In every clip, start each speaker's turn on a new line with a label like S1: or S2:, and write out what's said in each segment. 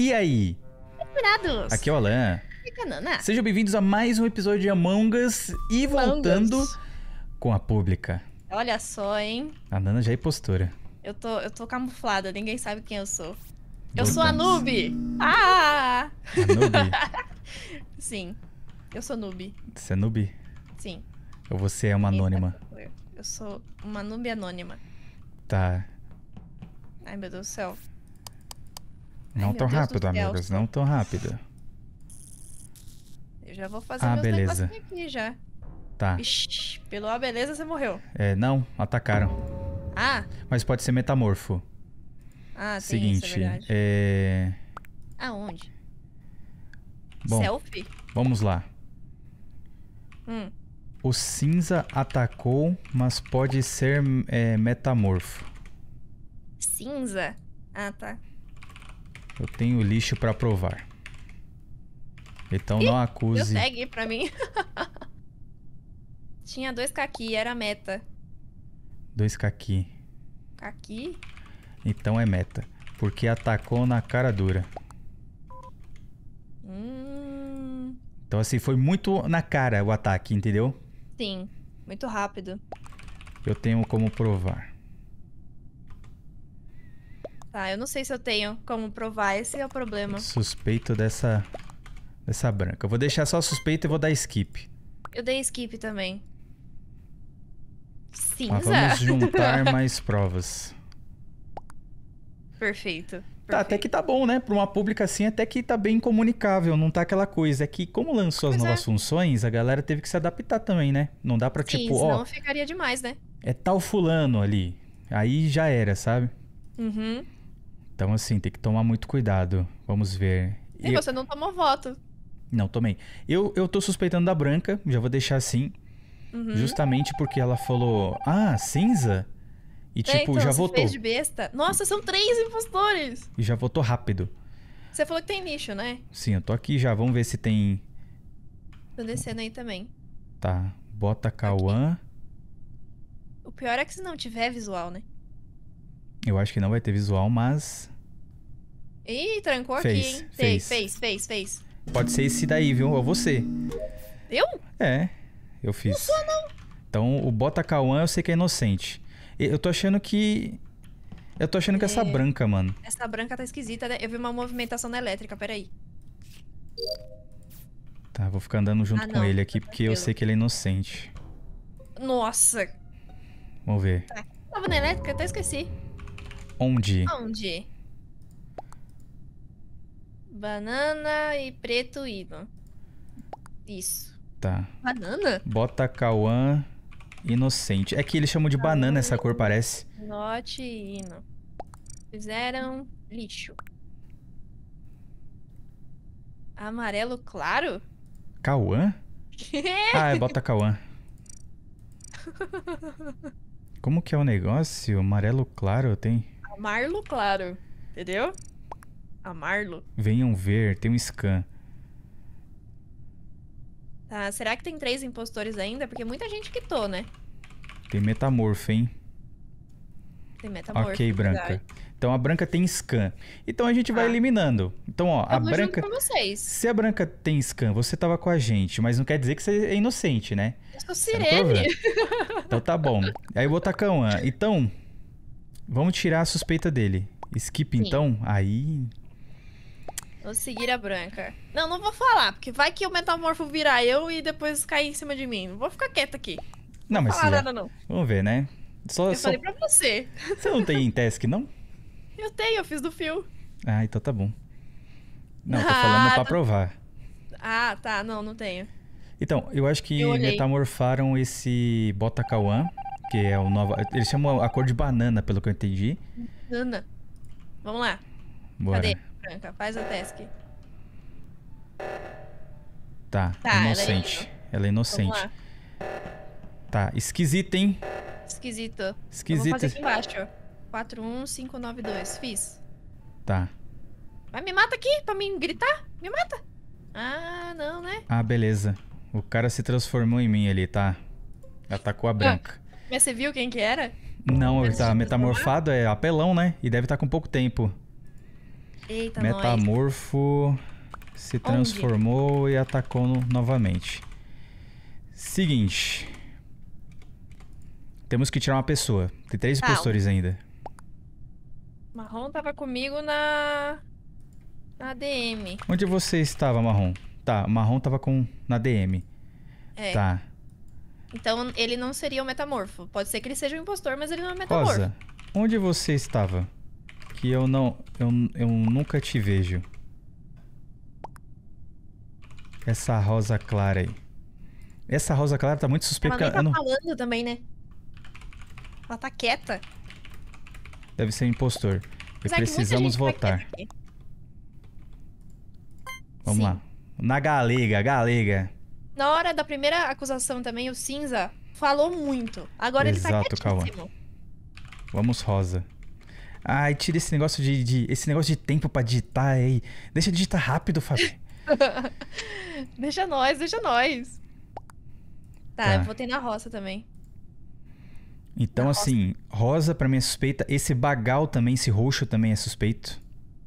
S1: E aí?
S2: Procurados. Aqui é o Alan. Sejam
S1: bem-vindos a mais um episódio de Among Us e voltando com a pública.
S2: Olha só, hein?
S1: A Nana já é postura.
S2: Eu tô, eu tô camuflada, ninguém sabe quem eu sou. Eu sou a noob! Ah! A noob? Sim. Eu sou noob. Você é noob? Sim.
S1: Ou você é uma anônima?
S2: Eu sou uma noob anônima. Tá. Ai, meu Deus do céu.
S1: Não Ai, tão rápido, amigas. Não tão rápido.
S2: Eu já vou fazer ah, meus beleza. aqui já.
S1: Tá. Ixi,
S2: pelo A beleza você morreu.
S1: É, não. Atacaram. Ah! Mas pode ser metamorfo.
S2: Ah, Seguinte, isso, é,
S1: é...
S2: Aonde? Bom, Selfie? Vamos lá. Hum.
S1: O cinza atacou, mas pode ser é, metamorfo.
S2: Cinza? Ah, tá.
S1: Eu tenho lixo para provar. Então Ih, não acuse. Meu
S2: segue pra mim. Tinha dois caqui, era meta.
S1: Dois caqui. Caqui? Então é meta. Porque atacou na cara dura.
S2: Hum...
S1: Então assim, foi muito na cara o ataque, entendeu?
S2: Sim, muito rápido.
S1: Eu tenho como provar.
S2: Tá, eu não sei se eu tenho como provar, esse é o problema.
S1: Suspeito dessa dessa branca. Eu vou deixar só suspeito e vou dar skip.
S2: Eu dei skip também. Cinza. Mas ah, vamos juntar mais
S1: provas.
S2: Perfeito.
S1: Tá, até que tá bom, né? Pra uma pública assim, até que tá bem comunicável, não tá aquela coisa. É que, como lançou as pois é. novas é. funções, a galera teve que se adaptar também, né? Não dá pra, Sim, tipo, senão ó. Senão
S2: ficaria demais, né?
S1: É tal fulano ali. Aí já era, sabe? Uhum. Então, assim, tem que tomar muito cuidado. Vamos ver.
S2: E, e você eu... não tomou voto.
S1: Não, tomei. Eu, eu tô suspeitando da branca, já vou deixar assim.
S2: Uhum. Justamente
S1: porque ela falou, ah, cinza? E é, tipo, é, então, já votou. Fez de
S2: besta. Nossa, são três impostores!
S1: E já votou rápido.
S2: Você falou que tem nicho, né?
S1: Sim, eu tô aqui já. Vamos ver se tem.
S2: Tô descendo aí também.
S1: Tá. Bota Cauã.
S2: O pior é que se não tiver visual, né?
S1: Eu acho que não vai ter visual, mas.
S2: Ih, trancou fez, aqui, hein? Fez. fez, fez, fez,
S1: Pode ser esse daí, viu? Ou você. Eu? É, eu fiz. Não sou, não. Então, o Bota Cauã eu sei que é inocente. Eu tô achando que. Eu tô achando é... que essa é. branca, mano.
S2: Essa branca tá esquisita, né? Eu vi uma movimentação na elétrica, peraí.
S1: Tá, vou ficar andando junto ah, com ele aqui, porque eu sei que ele é inocente.
S2: Nossa!
S1: Vamos ver. Tá.
S2: Tava na elétrica, até esqueci. Onde? Onde? Banana e preto Ivan. Isso. Tá. Banana?
S1: Bota Cauã inocente. É que eles chamam de banana essa cor, parece.
S2: Note e hino. Fizeram lixo. Amarelo claro? Cauã? ah, é bota Cauã.
S1: Como que é o negócio? Amarelo claro tem...
S2: Marlo, claro. Entendeu? A Marlo.
S1: Venham ver, tem um scan.
S2: Tá, será que tem três impostores ainda? Porque muita gente quitou, né?
S1: Tem metamorfo, hein?
S2: Tem metamorfo. Ok, Branca.
S1: Então a branca tem scan. Então a gente vai ah. eliminando. Então, ó, eu a branca. Se a branca tem scan, você tava com a gente, mas não quer dizer que você é inocente, né?
S2: Eu sou sirene.
S1: Então tá bom. Aí eu vou tacar uma. Então, Vamos tirar a suspeita dele. Skip Sim. então? Aí.
S2: Vou seguir a branca. Não, não vou falar, porque vai que o metamorfo virar eu e depois cair em cima de mim. Não vou ficar quieta aqui. Não, não mas. Vou falar nada, não.
S1: Vamos ver, né? Só, eu só... falei pra você. Você não tem task, não?
S2: eu tenho, eu fiz do fio.
S1: Ah, então tá bom. Não, tô ah, falando pra tá. provar.
S2: Ah, tá. Não, não tenho.
S1: Então, eu acho que eu metamorfaram esse Botacauã que é o nova. Eles chamam a cor de banana, pelo que eu entendi.
S2: Banana. Vamos lá. Bora. Cadê, Branca? Faz a task.
S1: Tá, tá é inocente. Ela é, inocente. Tá, Esquisito, hein?
S2: Esquisito. Esquisita. Eu vou fazer aqui embaixo. 41592. Fiz. Tá. Mas me mata aqui pra mim gritar? Me mata. Ah, não, né?
S1: Ah, beleza. O cara se transformou em mim ali, tá? Atacou a branca.
S2: Mas você viu quem que era?
S1: Não, ele tá metamorfado, é apelão, né? E deve estar tá com pouco tempo. Eita, Metamorfo nós. se transformou Onde? e atacou no, novamente. Seguinte. Temos que tirar uma pessoa. Tem três ah, impostores ainda.
S2: Marrom tava comigo na. Na DM.
S1: Onde você estava, Marrom? Tá, Marrom tava com. na DM.
S2: É. Tá. Então ele não seria um metamorfo. Pode ser que ele seja um impostor, mas ele não é um metamorfo. Rosa,
S1: onde você estava? Que eu não. Eu, eu nunca te vejo. Essa rosa clara aí. Essa rosa clara tá muito suspeita. Ela nem tá não...
S2: falando também, né? Ela tá quieta.
S1: Deve ser um impostor. E precisamos tá votar. Vamos Sim. lá. Na galega, galega
S2: na hora da primeira acusação também, o cinza falou muito. Agora Exato, ele tá quietíssimo. Calma.
S1: Vamos, Rosa. Ai, tira esse negócio de, de, esse negócio de tempo pra digitar aí. Deixa digitar rápido, Fábio.
S2: deixa nós, deixa nós. Tá, tá, eu votei na roça também.
S1: Então, na assim, rosa pra mim é suspeita. Esse bagal também, esse roxo também é suspeito.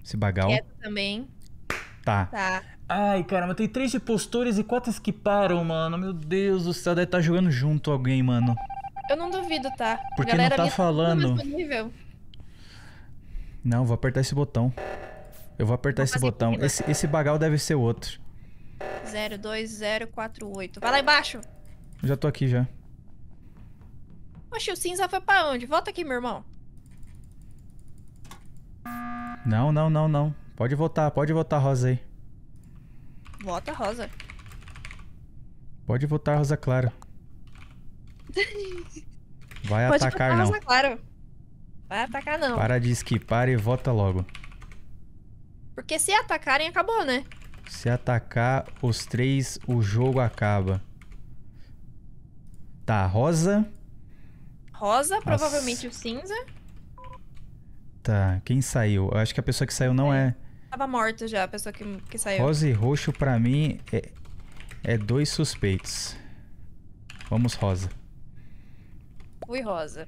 S1: Esse bagal. Quieto também. Tá. tá. Ai, caramba, tem três impostores e quatro esquiparam, mano. Meu Deus do céu, deve estar tá jogando junto alguém, mano.
S2: Eu não duvido, tá? Porque Galera, tá não tá falando.
S1: Não, vou apertar esse botão. Eu vou apertar vou esse botão. Esse, esse bagal deve ser outro.
S2: 02048. Vai lá embaixo.
S1: Já tô aqui já.
S2: Oxi, o cinza foi pra onde? Volta aqui, meu irmão.
S1: Não, não, não, não. Pode voltar, pode voltar, Rosa aí.
S2: Vota rosa.
S1: Pode votar rosa claro. Vai Pode atacar, votar não.
S2: Rosa Vai atacar, não. Para
S1: de esquipar e vota logo.
S2: Porque se atacarem, acabou, né?
S1: Se atacar os três, o jogo acaba. Tá, rosa.
S2: Rosa, provavelmente As... o cinza.
S1: Tá, quem saiu? Eu acho que a pessoa que saiu não é. é.
S2: Tava morta já, a pessoa que, que saiu. Rosa e
S1: roxo, pra mim, é, é dois suspeitos. Vamos, Rosa.
S2: Fui Rosa.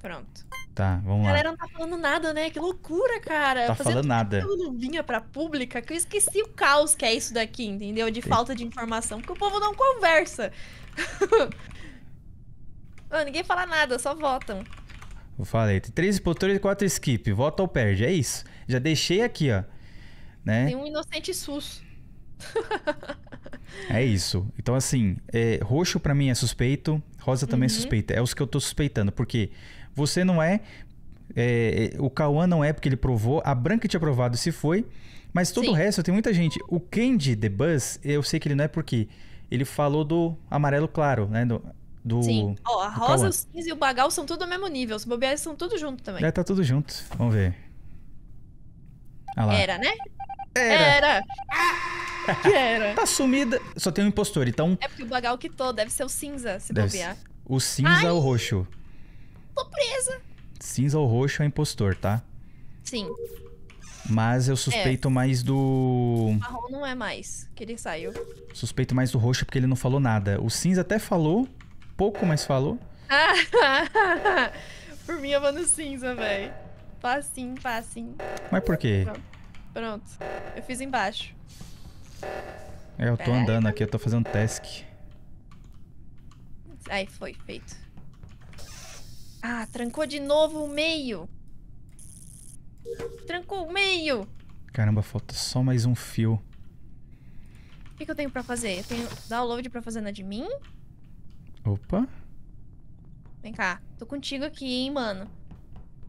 S2: Pronto.
S1: Tá, vamos lá. A galera não
S2: tá falando nada, né? Que loucura, cara. Tá Fazendo falando nada. Eu vinha pra pública que eu esqueci o caos que é isso daqui, entendeu? De Tem... falta de informação, porque o povo não conversa. Mano, ninguém fala nada, só votam.
S1: Eu falei, tem três expositores e quatro skip. Vota ou perde, é isso. Já deixei aqui, ó. Né?
S2: Tem um inocente SUS.
S1: é isso. Então, assim, é, roxo para mim é suspeito, rosa também é uhum. é suspeita. É os que eu tô suspeitando, porque você não é, é, é o Cauã não é porque ele provou, a Branca tinha provado se foi, mas todo Sim. o resto tem muita gente. O Candy The Buzz, eu sei que ele não é porque ele falou do amarelo claro, né? Do, do, Sim. Ó, oh, a rosa, o
S2: cinza e o bagal são tudo ao mesmo nível. Os bobeares são tudo junto também. É, tá
S1: tudo junto. Vamos ver. Ah Era,
S2: né? Era. Era.
S1: Que era. tá sumida. Só tem um impostor, então.
S2: É porque o Bagal quitou, deve ser o cinza, se deve... bobear.
S1: O cinza ou o roxo?
S2: Tô presa.
S1: Cinza ou roxo é impostor, tá? Sim. Mas eu suspeito é. mais do. O marrom
S2: não é mais, que ele saiu.
S1: Suspeito mais do roxo porque ele não falou nada. O cinza até falou, pouco, mas falou.
S2: Por mim eu vou no cinza, velho. Facinho, facinho. Mas por quê? Pronto. Pronto. Eu fiz embaixo.
S1: É, eu tô Pera andando aqui, eu tô fazendo task.
S2: Aí, foi, feito. Ah, trancou de novo o meio. Trancou o meio.
S1: Caramba, falta só mais um fio.
S2: O que, que eu tenho pra fazer? Eu tenho download pra fazer na de mim? Opa. Vem cá. Tô contigo aqui, hein, mano.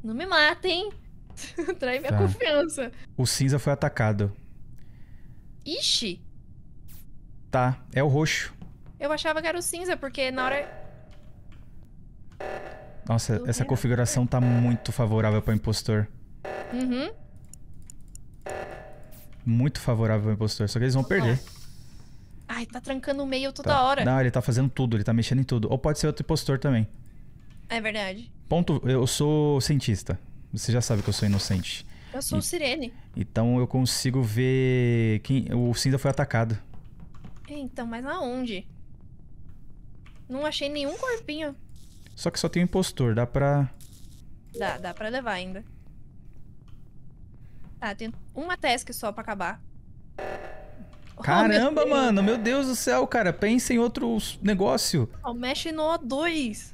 S2: Não me matem. Trai minha tá. confiança.
S1: O cinza foi atacado. Ixi! Tá, é o roxo.
S2: Eu achava que era o cinza, porque na hora.
S1: Nossa, Do essa configuração tá muito favorável pro impostor. Uhum. Muito favorável pro impostor, só que eles vão perder.
S2: Ai, tá trancando o meio toda tá. hora. Não,
S1: ele tá fazendo tudo, ele tá mexendo em tudo. Ou pode ser outro impostor também.
S2: É verdade.
S1: Ponto, eu sou cientista. Você já sabe que eu sou inocente.
S2: Eu sou e, sirene.
S1: Então eu consigo ver quem. O Cinza foi atacado.
S2: Então, mas aonde? Não achei nenhum corpinho.
S1: Só que só tem um impostor, dá pra.
S2: Dá, dá pra levar ainda. tá tem uma task só pra acabar.
S1: Oh, Caramba, oh, mano, meu Deus do céu, cara. Pensa em outro negócio.
S2: Oh, mexe no O2.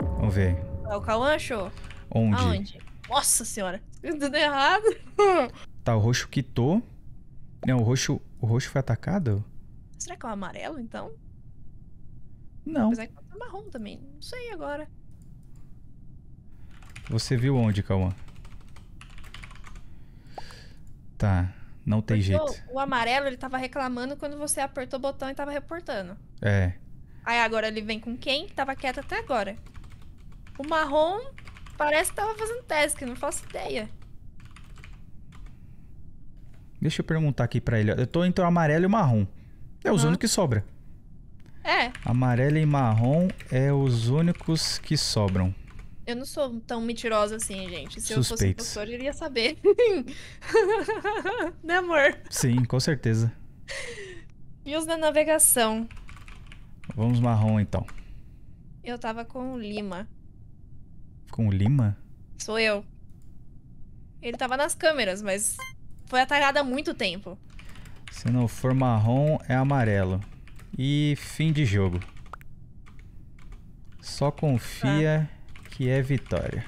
S2: Vamos ver. É o Cauancho?
S1: Onde? Aonde?
S2: Nossa senhora, tudo errado.
S1: Tá, o roxo quitou. Não, o roxo, o roxo foi atacado?
S2: Será que é o amarelo, então? Não. Apesar que é marrom também. Não sei agora.
S1: Você viu onde, Cauã? Tá, não tem Porque jeito.
S2: O, o, amarelo, ele tava reclamando quando você apertou o botão e tava reportando. É. Aí agora ele vem com quem? Tava quieto até agora. O marrom Parece que tava fazendo task, não faço ideia.
S1: Deixa eu perguntar aqui pra ele. Eu tô entre o amarelo e o marrom. É uhum. os únicos que sobra. É. Amarelo e marrom é os únicos que sobram.
S2: Eu não sou tão mentirosa assim, gente. Se Suspeitos. eu fosse professor, eu iria saber. né, amor?
S1: Sim, com certeza.
S2: E os da navegação.
S1: Vamos marrom, então.
S2: Eu tava com lima.
S1: Com o Lima?
S2: Sou eu. Ele tava nas câmeras, mas foi atacado há muito tempo.
S1: Se não for marrom, é amarelo. E fim de jogo. Só confia ah. que é vitória.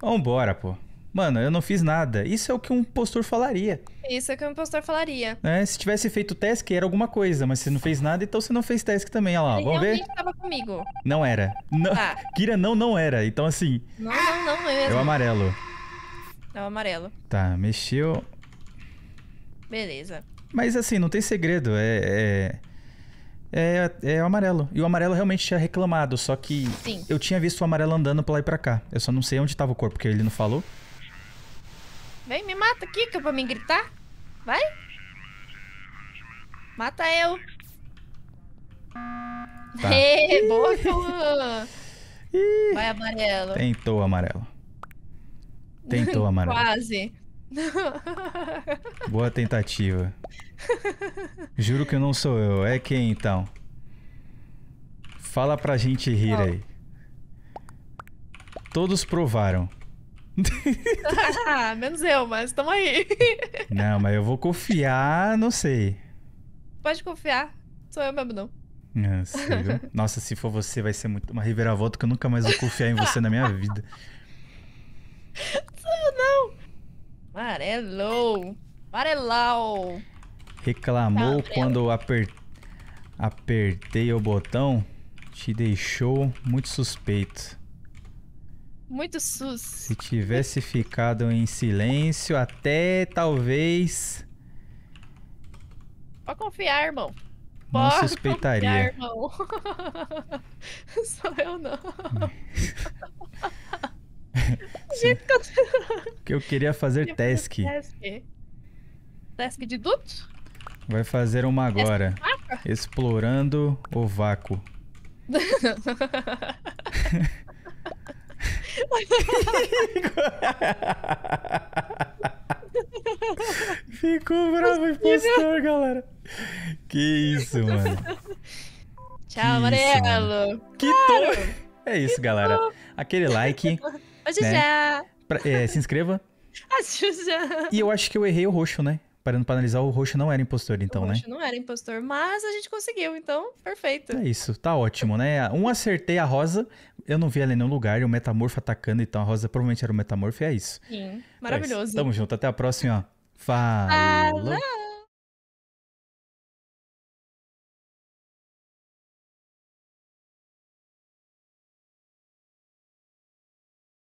S1: Vambora, pô. Mano, eu não fiz nada. Isso é o que um postor falaria.
S2: Isso é o que um postor falaria.
S1: É, se tivesse feito task, era alguma coisa, mas você não fez nada, então você não fez task também. Olha lá, Ele vamos ver. Não
S2: tava comigo.
S1: Não era. Não, tá. Kira não, não era. Então, assim.
S2: Não, não, não mesmo. É o amarelo. É o amarelo.
S1: Tá, mexeu. Beleza. Mas assim, não tem segredo. É. É, é, é o amarelo. E o amarelo realmente tinha reclamado, só que Sim. eu tinha visto o amarelo andando pra lá e pra cá. Eu só não sei onde tava o corpo, porque ele não falou.
S2: Vem, me mata, aqui que é pra me gritar. Vai. Mata eu. Tá. Ê, boa, Vai, amarelo. Tentou,
S1: amarelo. Tentou, amarelo.
S2: Quase.
S1: Boa tentativa. Juro que não sou eu. É quem, então? Fala pra gente rir oh. aí. Todos provaram
S2: ah, menos eu, mas tamo aí.
S1: não, mas eu vou confiar, não sei.
S2: Pode confiar, sou eu mesmo não.
S1: Nossa, ah, Nossa, se for você, vai ser muito uma reviravolta que eu nunca mais vou confiar em você na minha vida.
S2: eu não. Amarelo. Amarelau.
S1: Reclamou tá, quando aper... apertei o botão, te deixou muito suspeito.
S2: Muito sus.
S1: Se tivesse ficado em silêncio, até talvez.
S2: Pode confiar, irmão. Não
S1: Pode suspeitaria.
S2: Confiar, irmão. Sou eu não. Sim.
S1: que eu queria fazer task.
S2: Task. task de duto?
S1: Vai fazer uma agora. Explorando o vácuo. Ficou
S2: bravo impostor, galera.
S1: Que isso, mano.
S2: Tchau, que amarelo. Isso, que claro.
S1: É isso, que galera. Aquele like.
S2: Hoje né? já.
S1: Pra, é, se inscreva.
S2: Ah, já. E eu
S1: acho que eu errei o roxo, né? Parando pra analisar, o roxo não era impostor, então, né? O roxo
S2: não era impostor, mas a gente conseguiu, então, perfeito. É
S1: isso, tá ótimo, né? Um acertei a rosa, eu não vi ela em nenhum lugar, o metamorfo atacando, então a rosa provavelmente era o metamorfo, e é isso. Sim, é maravilhoso. Mas, tamo junto, até a próxima. Fala! Ah, Falou.